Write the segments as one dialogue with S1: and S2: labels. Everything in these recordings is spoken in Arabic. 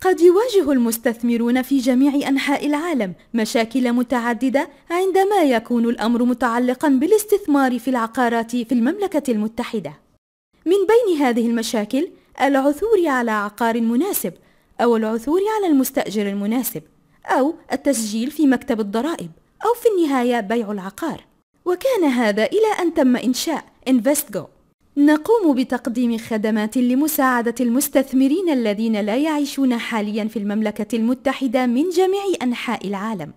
S1: قد يواجه المستثمرون في جميع أنحاء العالم مشاكل متعددة عندما يكون الأمر متعلقا بالاستثمار في العقارات في المملكة المتحدة. من بين هذه المشاكل العثور على عقار مناسب أو العثور على المستأجر المناسب أو التسجيل في مكتب الضرائب أو في النهاية بيع العقار. وكان هذا إلى أن تم إنشاء Investgo نقوم بتقديم خدمات لمساعدة المستثمرين الذين لا يعيشون حاليا في المملكة المتحدة من جميع أنحاء العالم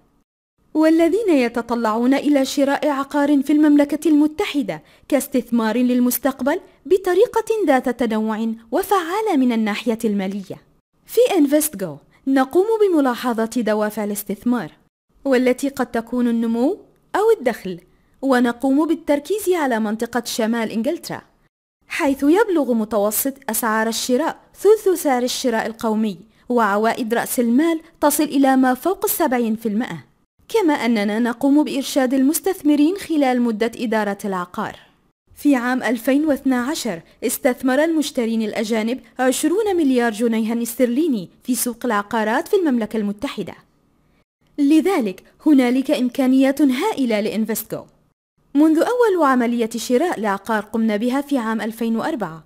S1: والذين يتطلعون إلى شراء عقار في المملكة المتحدة كاستثمار للمستقبل بطريقة ذات تنوع وفعالة من الناحية المالية في انفستجو نقوم بملاحظة دوافع الاستثمار والتي قد تكون النمو أو الدخل ونقوم بالتركيز على منطقة شمال إنجلترا حيث يبلغ متوسط أسعار الشراء ثلث سعر الشراء القومي وعوائد رأس المال تصل إلى ما فوق السبعين في المئة كما أننا نقوم بإرشاد المستثمرين خلال مدة إدارة العقار في عام 2012 استثمر المشترين الأجانب 20 مليار جنيها استرليني في سوق العقارات في المملكة المتحدة لذلك هنالك إمكانيات هائلة لإنفستجو منذ أول عملية شراء لعقار قمنا بها في عام 2004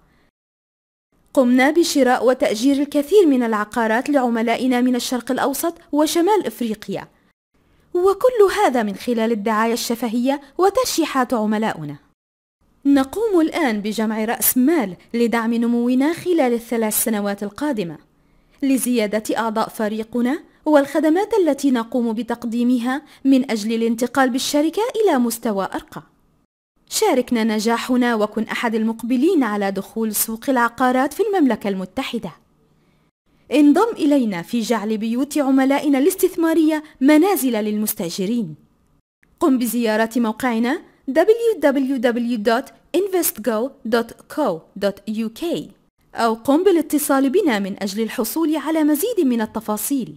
S1: قمنا بشراء وتأجير الكثير من العقارات لعملائنا من الشرق الأوسط وشمال إفريقيا وكل هذا من خلال الدعاية الشفهية وترشيحات عملاؤنا نقوم الآن بجمع رأس مال لدعم نمونا خلال الثلاث سنوات القادمة لزيادة أعضاء فريقنا والخدمات التي نقوم بتقديمها من أجل الانتقال بالشركة إلى مستوى أرقى شاركنا نجاحنا وكن أحد المقبلين على دخول سوق العقارات في المملكة المتحدة انضم إلينا في جعل بيوت عملائنا الاستثمارية منازل للمستأجرين قم بزيارة موقعنا www.investgo.co.uk أو قم بالاتصال بنا من أجل الحصول على مزيد من التفاصيل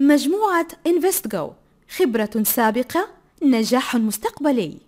S1: مجموعة InvestGo خبرة سابقة نجاح مستقبلي